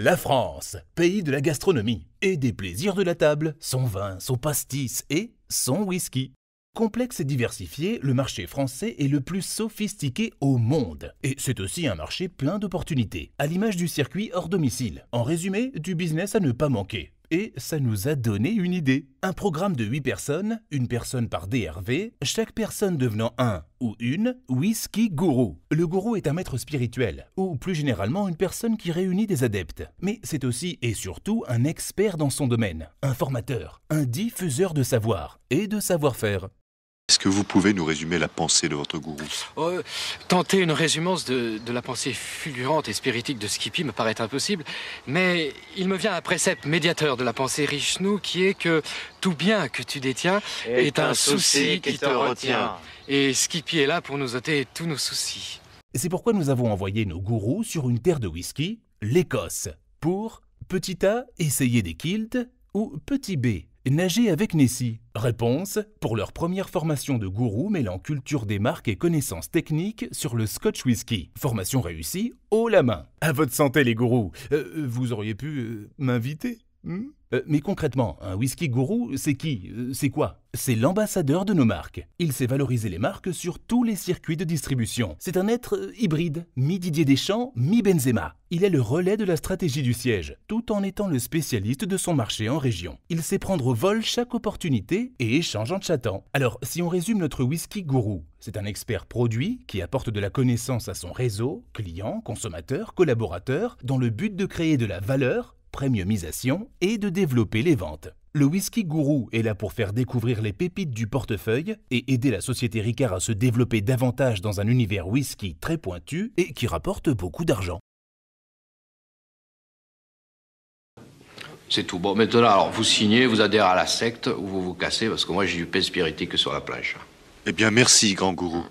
La France, pays de la gastronomie et des plaisirs de la table, son vin, son pastis et son whisky. Complexe et diversifié, le marché français est le plus sophistiqué au monde. Et c'est aussi un marché plein d'opportunités, à l'image du circuit hors domicile. En résumé, du business à ne pas manquer et ça nous a donné une idée. Un programme de 8 personnes, une personne par DRV, chaque personne devenant un ou une whisky gourou. Le gourou est un maître spirituel, ou plus généralement une personne qui réunit des adeptes. Mais c'est aussi et surtout un expert dans son domaine, un formateur, un diffuseur de savoir et de savoir-faire. Est-ce que vous pouvez nous résumer la pensée de votre gourou oh, Tenter une résumance de, la pensée fulgurante et spiritique de Skippy me paraît impossible, mais il me vient un précepte médiateur de la pensée nous, qui est que tout bien que tu détiens est, un, souci, qui, te, retient. Et Skippy est là pour nous ôter tous nos soucis. C'est pourquoi nous avons envoyé nos gourous sur une terre de whisky, l'Écosse, pour petit a, essayer des kilts, ou petit b, Nager avec Nessie Réponse Pour leur première formation de gourou mêlant culture des marques et connaissances techniques sur le Scotch Whisky. Formation réussie haut la main. À votre santé les gourous euh, Vous auriez pu euh, m'inviter Hmm? Euh, mais concrètement, un whisky gourou, c'est qui euh, C'est quoi C'est l'ambassadeur de nos marques. Il sait valoriser les marques sur tous les circuits de distribution. C'est un être euh, hybride, mi-Didier Deschamps, mi-Benzema. Il est le relais de la stratégie du siège, tout en étant le spécialiste de son marché en région. Il sait prendre au vol chaque opportunité et échange en chatant. Alors, si on résume notre whisky gourou, c'est un expert produit qui apporte de la connaissance à son réseau, clients, consommateurs, collaborateurs, dans le but de créer de la valeur et de développer les ventes. Le whisky gourou est là pour faire découvrir les pépites du portefeuille et aider la société Ricard à se développer davantage dans un univers whisky très pointu et qui rapporte beaucoup d'argent. C'est tout. Bon, maintenant, alors, vous signez, vous adhérez à la secte ou vous vous cassez, parce que moi, j'ai du pain spiritique sur la plage. Eh bien, merci, grand gourou.